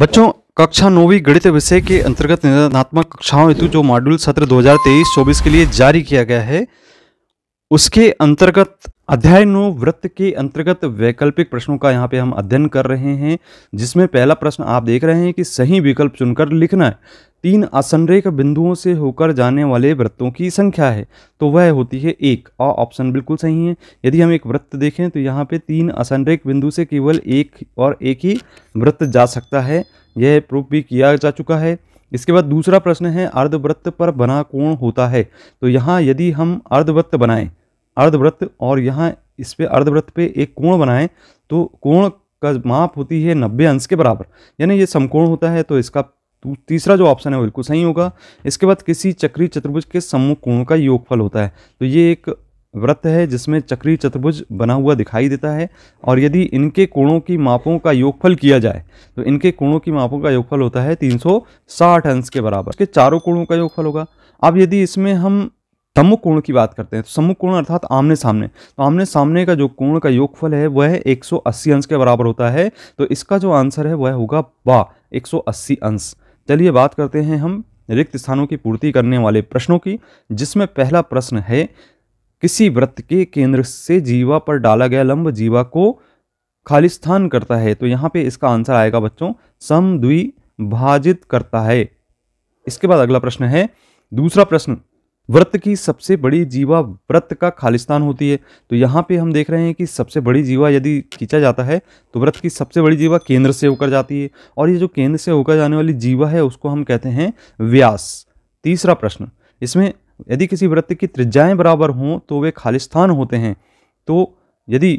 बच्चों कक्षा नौवीं गणित विषय के अंतर्गत निर्धारणात्मक कक्षाओं हेतु जो मॉड्यूल सत्र 2023-24 के लिए जारी किया गया है उसके अंतर्गत अध्याय नौ वृत्त के अंतर्गत वैकल्पिक प्रश्नों का यहाँ पे हम अध्ययन कर रहे हैं जिसमें पहला प्रश्न आप देख रहे हैं कि सही विकल्प चुनकर लिखना है तीन असनरेख बिंदुओं से होकर जाने वाले वृत्तों की संख्या है तो वह होती है एक और ऑप्शन बिल्कुल सही है यदि हम एक वृत्त देखें तो यहाँ पे तीन असनरेख बिंदु से केवल एक और एक ही वृत्त जा सकता है यह प्रूफ भी किया जा चुका है इसके बाद दूसरा प्रश्न है अर्धवृत्त पर बना कोण होता है तो यहाँ यदि हम अर्धवृत्त बनाएं अर्धवृत्त और यहाँ इस पर अर्धवृत्त पे एक कोण बनाएं तो कोण का माप होती है नब्बे अंश के बराबर यानी ये समकोण होता है तो इसका तो तीसरा जो ऑप्शन है वो बिल्कुल सही होगा इसके बाद किसी चक्री चतुर्भुज के सम्मुख कोणों का योगफल होता है तो ये एक व्रत है जिसमें चक्री चतुर्भुज बना हुआ दिखाई देता है और यदि इनके कोणों की मापों का योगफल किया जाए तो इनके कोणों की मापों का योगफल होता है 360 अंश के बराबर इसके चारों कोणों का योगफल होगा अब यदि इसमें हम सम्मुख कोण की बात करते हैं तो सम्मुख कोण अर्थात आमने सामने तो आमने सामने का जो कोण का योगफल है वह 180 अंश के बराबर होता है तो इसका जो आंसर है वह होगा बा 180 अंश चलिए बात करते हैं हम रिक्त स्थानों की पूर्ति करने वाले प्रश्नों की जिसमें पहला प्रश्न है किसी व्रत के केंद्र से जीवा पर डाला गया लंब जीवा को खाली स्थान करता है तो यहाँ पे इसका आंसर आएगा बच्चों सम द्विभाजित करता है इसके बाद अगला प्रश्न है दूसरा प्रश्न व्रत की सबसे बड़ी जीवा व्रत का खालिस्तान होती है तो यहाँ पे हम देख रहे हैं कि सबसे बड़ी जीवा यदि खींचा जाता है तो व्रत की सबसे बड़ी जीवा केंद्र से होकर जाती है और ये जो केंद्र से होकर जाने वाली जीवा है उसको हम कहते हैं व्यास तीसरा प्रश्न इसमें यदि किसी व्रत की त्रिज्याएँ बराबर हों तो वे खालिस्तान होते हैं तो यदि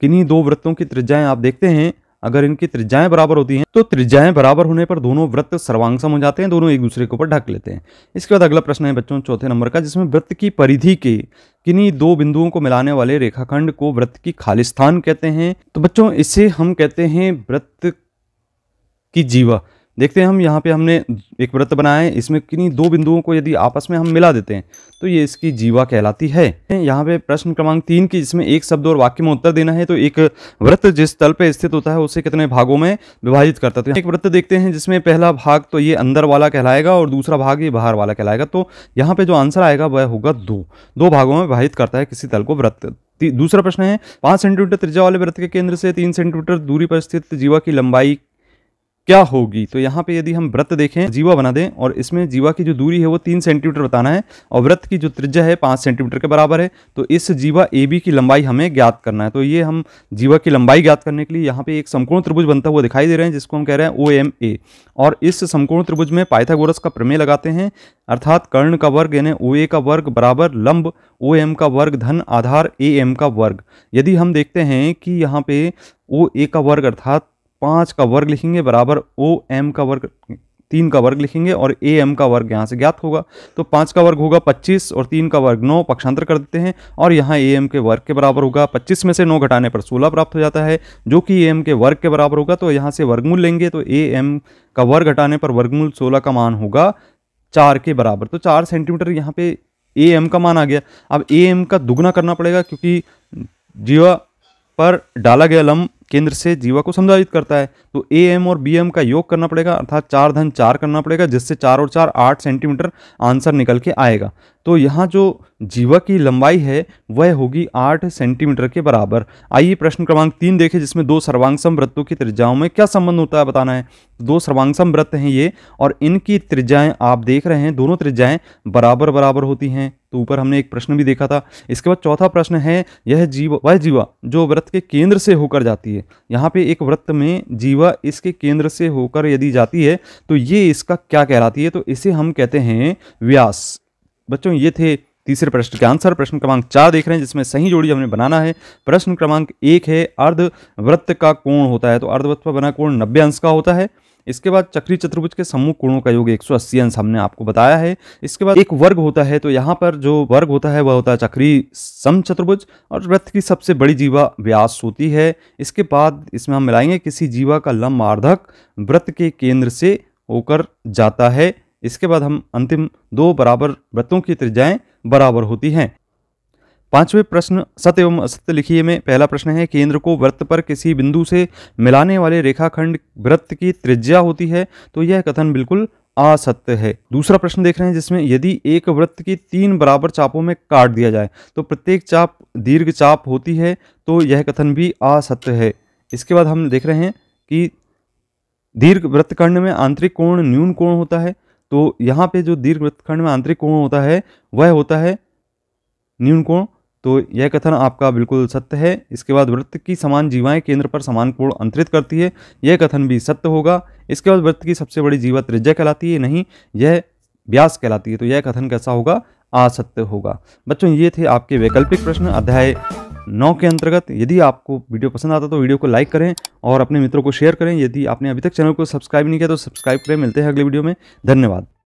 किन्हीं दो व्रतों की त्रिज्याएँ आप देखते हैं अगर इनकी त्रिज्याएं बराबर होती हैं तो त्रिज्याएं बराबर होने पर दोनों वृत्त सर्वांगसम हो जाते हैं दोनों एक दूसरे के ऊपर ढक लेते हैं इसके बाद अगला प्रश्न है बच्चों चौथे नंबर का जिसमें वृत्त की परिधि के किन्हीं दो बिंदुओं को मिलाने वाले रेखाखंड को वृत्त की खालिस्थान कहते हैं तो बच्चों इसे हम कहते हैं वृत्त की जीवा देखते हैं हम यहाँ पे हमने एक व्रत बनाया है इसमें किन्हीं दो बिंदुओं को यदि आपस में हम मिला देते हैं तो ये इसकी जीवा कहलाती है यहाँ पे प्रश्न क्रमांक तीन की जिसमें एक शब्द और वाक्य में उत्तर देना है तो एक व्रत जिस तल पे स्थित होता है उसे कितने भागों में विभाजित करता है तो एक व्रत देखते हैं जिसमें पहला भाग तो ये अंदर वाला कहलाएगा और दूसरा भाग ये बाहर वाला कहलाएगा तो यहाँ पे जो आंसर आएगा वह होगा दो दो भागों में विभाजित करता है किसी तल को व्रत दूसरा प्रश्न है पांच सेंटीमीटर त्रिज्या वाले व्रत के केंद्र से तीन सेंटीमीटर दूरी पर स्थित जीवा की लंबाई क्या होगी तो यहाँ पे यदि हम व्रत देखें जीवा बना दें और इसमें जीवा की जो दूरी है वो तीन सेंटीमीटर बताना है और व्रत की जो त्रिज्या है पाँच सेंटीमीटर के बराबर है तो इस जीवा ए बी की लंबाई हमें ज्ञात करना है तो ये हम जीवा की लंबाई ज्ञात करने के लिए यहाँ पे एक समकोण त्रिभुज बनता हुआ दिखाई दे रहे हैं जिसको हम कह रहे हैं ओ एम ए और इस समकोण त्रिभुज में पाइथागोरस का प्रमेय लगाते हैं अर्थात कर्ण का वर्ग यानी ओ ए का वर्ग बराबर लंब ओ एम का वर्ग धन आधार ए एम का वर्ग यदि हम देखते हैं कि यहाँ पे ओ ए का वर्ग अर्थात पाँच का वर्ग लिखेंगे बराबर ओ एम का वर्ग तीन का वर्ग लिखेंगे और ए एम का वर्ग यहाँ से ज्ञात होगा तो पाँच का वर्ग होगा पच्चीस और तीन का वर्ग नौ पक्षांतर कर देते हैं और यहाँ ए एम के वर्ग के बराबर होगा पच्चीस में से नौ घटाने पर सोलह प्राप्त हो जाता है जो कि ए एम के वर्ग के बराबर होगा तो यहाँ से वर्गमूल लेंगे तो ए एम का वर्ग घटाने पर वर्गमूल सोलह का मान होगा चार के बराबर तो चार सेंटीमीटर यहाँ पे ए एम का मान आ गया अब ए एम का दुगना करना पड़ेगा क्योंकि जीवा पर डाला गया लम्ब केंद्र से जीवा को समझावित करता है तो ए एम और बी एम का योग करना पड़ेगा अर्थात चार धन चार करना पड़ेगा जिससे चार और चार आठ सेंटीमीटर आंसर निकल के आएगा तो यहाँ जो जीवा की लंबाई है वह होगी आठ सेंटीमीटर के बराबर आइए प्रश्न क्रमांक तीन देखें जिसमें दो सर्वांगसम वृत्तों की त्रिज्याओं में क्या संबंध होता है बताना है दो सर्वांगसम वृत्त हैं ये और इनकी त्रिज्याएँ आप देख रहे हैं दोनों त्रिज्याएँ बराबर बराबर होती हैं तो ऊपर हमने एक प्रश्न भी देखा था इसके बाद चौथा प्रश्न है यह जीव वह जीवा जो व्रत के केंद्र से होकर जाती है यहाँ पे एक व्रत में जीवा इसके केंद्र से होकर यदि जाती है तो ये इसका क्या कहलाती है तो इसे हम कहते हैं व्यास बच्चों ये थे तीसरे प्रश्न के आंसर प्रश्न क्रमांक चार देख रहे हैं जिसमें सही जोड़ी हमने बनाना है प्रश्न क्रमांक एक है अर्धवृत्त का कोण होता है तो अर्धवृत्त पर बना कोण नब्बे अंश का होता है इसके बाद चक्री चतुर्भुज के सम्मुख कोणों का योग 180 अंश हमने आपको बताया है इसके बाद एक वर्ग होता है तो यहाँ पर जो वर्ग होता है वह होता है चक्री सम चतुर्भुज और वृत्त की सबसे बड़ी जीवा व्यास होती है इसके बाद इसमें हम मिलाएंगे किसी जीवा का लंब आर्धक व्रत के केंद्र से होकर जाता है इसके बाद हम अंतिम दो बराबर व्रतों की त्रिज्याएँ बराबर होती हैं पांचवें प्रश्न सत्य एवं असत्य लिखिए में पहला प्रश्न है केंद्र को वृत्त पर किसी बिंदु से मिलाने वाले रेखाखंड वृत्त की त्रिज्या होती है तो यह कथन बिल्कुल असत्य है दूसरा प्रश्न देख रहे हैं जिसमें यदि एक वृत्त की तीन बराबर चापों में काट दिया जाए तो प्रत्येक चाप दीर्घ चाप होती है तो यह कथन भी असत्य है इसके बाद हम देख रहे हैं कि दीर्घ वृत्तखंड में आंतरिक कोण न्यून कोण होता है तो यहाँ पे जो दीर्घ वृत्तखंड में आंतरिक कोण होता है वह होता है न्यून कोण तो यह कथन आपका बिल्कुल सत्य है इसके बाद वृत्त की समान जीवाएं केंद्र पर समान कोण अंतरित करती है यह कथन भी सत्य होगा इसके बाद वृत्त की सबसे बड़ी जीवा त्रिज्या कहलाती है नहीं यह व्यास कहलाती है तो यह कथन कैसा होगा असत्य होगा बच्चों ये थे आपके वैकल्पिक प्रश्न अध्याय नौ के अंतर्गत यदि आपको वीडियो पसंद आता तो वीडियो को लाइक करें और अपने मित्रों को शेयर करें यदि आपने अभी तक चैनल को सब्सक्राइब नहीं किया तो सब्सक्राइब करें मिलते हैं अगले वीडियो में धन्यवाद